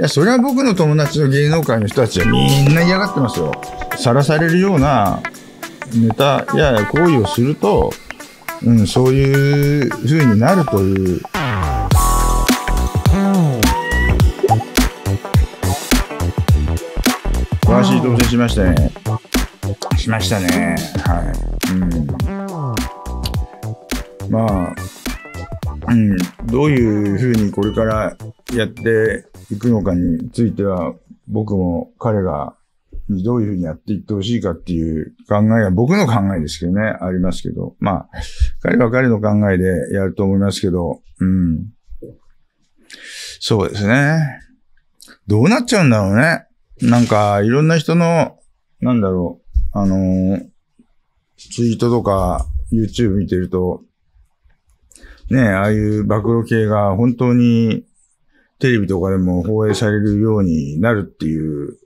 いや、それは僕の友達の芸能界の人たちはみんな嫌がってますよ。さらされるようなネタや行為をすると、うん、そういう風になるという。詳しい当選しましたね。しましたね。はい。うん。まあ、うん、どういうふうにこれからやって行くのかについては、僕も彼がどういうふうにやっていってほしいかっていう考えが、僕の考えですけどね、ありますけど。まあ、彼は彼の考えでやると思いますけど、うん。そうですね。どうなっちゃうんだろうね。なんか、いろんな人の、なんだろう、あのー、ツイートとか、YouTube 見てると、ねああいう暴露系が本当にテレビとかでも放映されるようになるっていう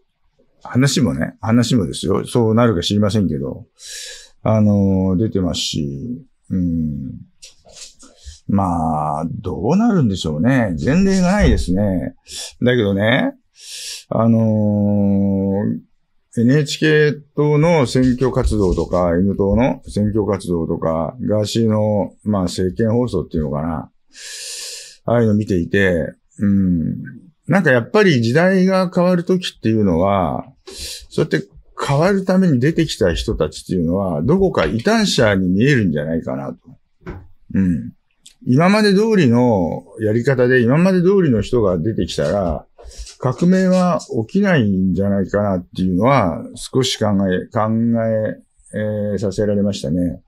話もね、話もですよ。そうなるか知りませんけど、あの、出てますし、うん。まあ、どうなるんでしょうね。前例がないですね。だけどね、あのー NHK 党の選挙活動とか、N 党の選挙活動とか、ガーシーの、まあ、政見放送っていうのかな。ああいうの見ていて、うん。なんかやっぱり時代が変わるときっていうのは、そうやって変わるために出てきた人たちっていうのは、どこか異端者に見えるんじゃないかなと。うん。今まで通りのやり方で、今まで通りの人が出てきたら、革命は起きないんじゃないかなっていうのは、少し考え、考ええー、させられましたね。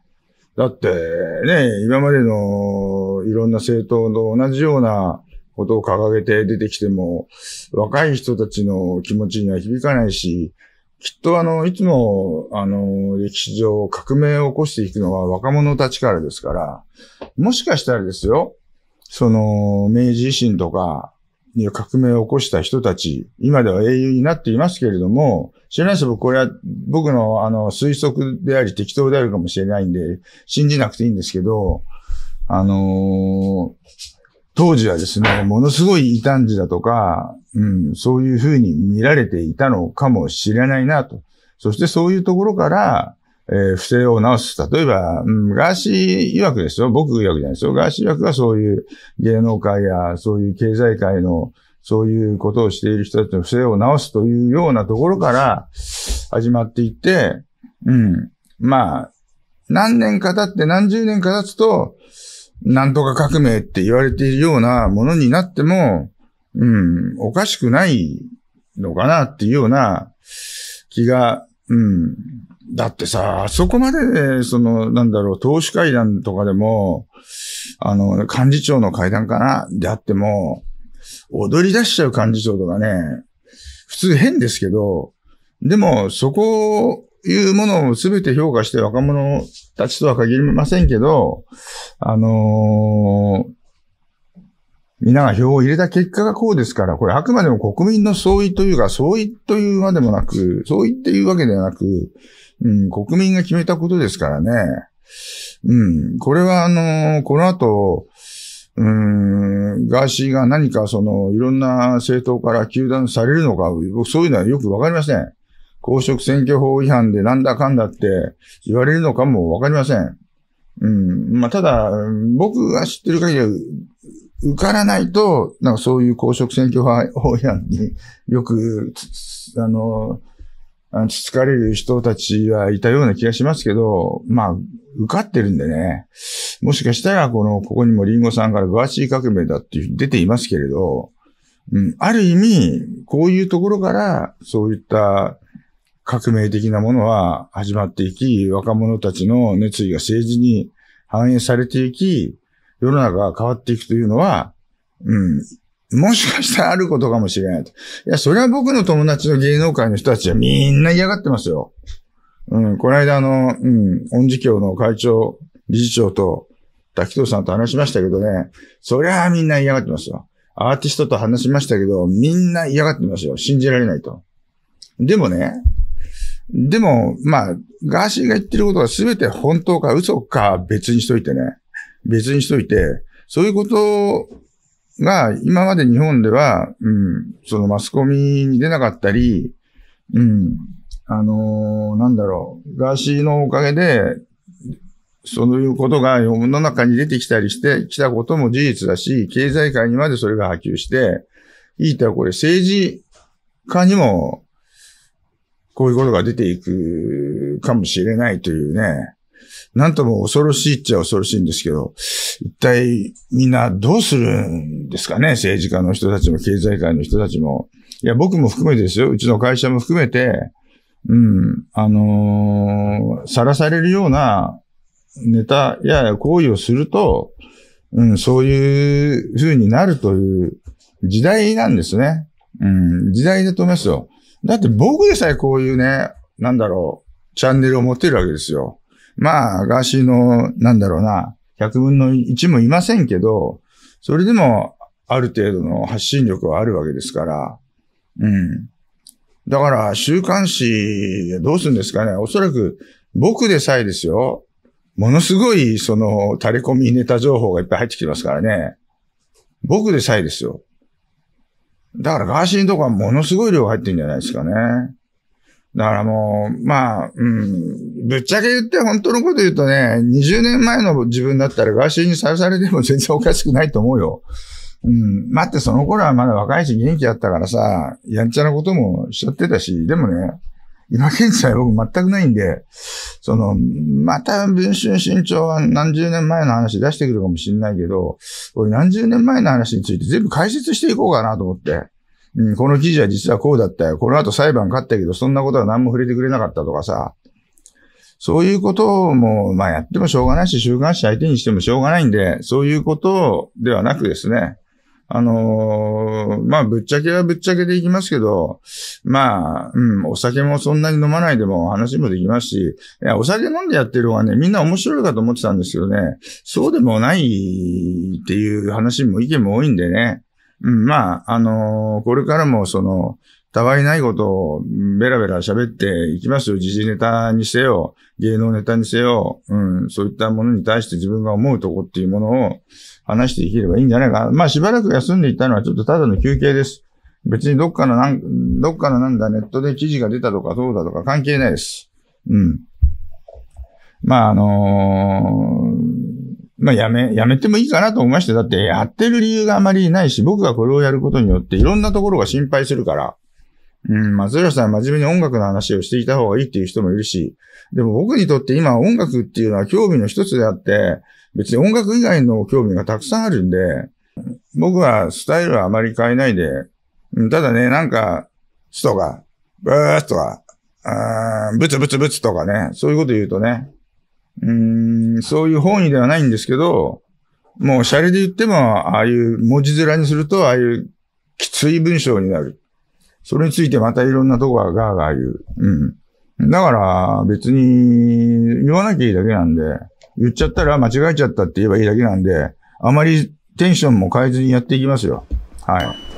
だって、ね、今までのいろんな政党と同じようなことを掲げて出てきても、若い人たちの気持ちには響かないし、きっとあの、いつも、あの、歴史上革命を起こしていくのは若者たちからですから、もしかしたらですよ、その、明治維新とか、革命を起こした人たち、今では英雄になっていますけれども、知らないです僕これは僕のあの推測であり適当であるかもしれないんで、信じなくていいんですけど、あのー当時はですね、ものすごい異端児だとか、うん、そういうふうに見られていたのかもしれないなと。そしてそういうところから、えー、不正を直す。例えば、うん、ガーシー曰くですよ。僕曰くじゃないですよ。ガーシー曰くはそういう芸能界やそういう経済界のそういうことをしている人たちの不正を直すというようなところから始まっていって、うん。まあ、何年か経って何十年か経つと、なんとか革命って言われているようなものになっても、うん、おかしくないのかなっていうような気が、うん。だってさ、あそこまで、その、なんだろう、党首会談とかでも、あの、幹事長の会談かなであっても、踊り出しちゃう幹事長とかね、普通変ですけど、でも、そこいうものを全て評価して若者たちとは限りませんけど、あのー、皆が票を入れた結果がこうですから、これあくまでも国民の相違というか、相違というまでもなく、相違っていうわけではなく、うん、国民が決めたことですからね。うん、これはあのー、この後、うーん、ガーシーが何かその、いろんな政党から求断されるのか、そういうのはよくわかりません。公職選挙法違反でなんだかんだって言われるのかもわかりません。うん。まあ、ただ、僕が知ってる限りは、受からないと、なんかそういう公職選挙法違反によく、あの、つつかれる人たちはいたような気がしますけど、まあ、受かってるんでね、もしかしたら、この、ここにもリンゴさんから詳しい革命だって出ていますけれど、うん、ある意味、こういうところから、そういった、革命的なものは始まっていき、若者たちの熱意が政治に反映されていき、世の中が変わっていくというのは、うん、もしかしたらあることかもしれないと。いや、それは僕の友達の芸能界の人たちはみんな嫌がってますよ。うん、この間あの、うん、恩事教の会長、理事長と、滝藤さんと話しましたけどね、そりゃあみんな嫌がってますよ。アーティストと話しましたけど、みんな嫌がってますよ。信じられないと。でもね、でも、まあ、ガーシーが言ってることは全て本当か嘘か別にしといてね。別にしといて、そういうことが今まで日本では、うん、そのマスコミに出なかったり、うん、あのー、なんだろう、ガーシーのおかげで、そういうことが世の中に出てきたりして、きたことも事実だし、経済界にまでそれが波及して、いいとはこれ政治家にもこういうことが出ていくかもしれないというね。なんとも恐ろしいっちゃ恐ろしいんですけど、一体みんなどうするんですかね政治家の人たちも経済界の人たちも。いや、僕も含めてですよ。うちの会社も含めて、うん、あのさ、らされるようなネタや行為をすると、うん、そういう風になるという時代なんですね。うん、時代だと思いますよ。だって僕でさえこういうね、なんだろう、チャンネルを持ってるわけですよ。まあ、ガーシーの、なんだろうな、100分の1もいませんけど、それでも、ある程度の発信力はあるわけですから、うん。だから、週刊誌、どうするんですかね。おそらく、僕でさえですよ。ものすごい、その、垂れ込みネタ情報がいっぱい入ってきてますからね。僕でさえですよ。だからガーシーのとこはものすごい量入ってるんじゃないですかね。だからもう、まあ、うん、ぶっちゃけ言って本当のこと言うとね、20年前の自分だったらガーシーにさらされても全然おかしくないと思うよ。うん、待ってその頃はまだ若いし元気だったからさ、やんちゃなこともしちゃってたし、でもね、今現在僕全くないんで、その、また文春新潮は何十年前の話出してくるかもしれないけど、俺何十年前の話について全部解説していこうかなと思って。うん、この記事は実はこうだったよ。この後裁判勝ったけど、そんなことは何も触れてくれなかったとかさ。そういうことも、まあやってもしょうがないし、週刊誌相手にしてもしょうがないんで、そういうことではなくですね、あのー、まあ、ぶっちゃけはぶっちゃけでいきますけど、まあ、うん、お酒もそんなに飲まないでも話もできますし、いや、お酒飲んでやってる方がね、みんな面白いかと思ってたんですけどね、そうでもないっていう話も意見も多いんでね、うん、まあ、あのー、これからもその、たわいないことをベラベラ喋っていきますよ。時事ネタにせよ、芸能ネタにせよ、うん、そういったものに対して自分が思うとこっていうものを話していければいいんじゃないかまあしばらく休んでいたのはちょっとただの休憩です。別にどっかのなん、どっかのなんだ、ネットで記事が出たとかどうだとか関係ないです。うん。まああのー、まあやめ、やめてもいいかなと思いまして、だってやってる理由があまりないし、僕がこれをやることによっていろんなところが心配するから、うん、松ロさん真面目に音楽の話をしていた方がいいっていう人もいるし、でも僕にとって今音楽っていうのは興味の一つであって、別に音楽以外の興味がたくさんあるんで、僕はスタイルはあまり変えないで、ただね、なんか、とが、ブーッとか、ブツブツブツとかね、そういうこと言うとね、うん、そういう本意ではないんですけど、もうシャレで言っても、ああいう文字面にすると、ああいうきつい文章になる。それについてまたいろんなとこがガーガー言う。うん。だから別に言わなきゃいいだけなんで、言っちゃったら間違えちゃったって言えばいいだけなんで、あまりテンションも変えずにやっていきますよ。はい。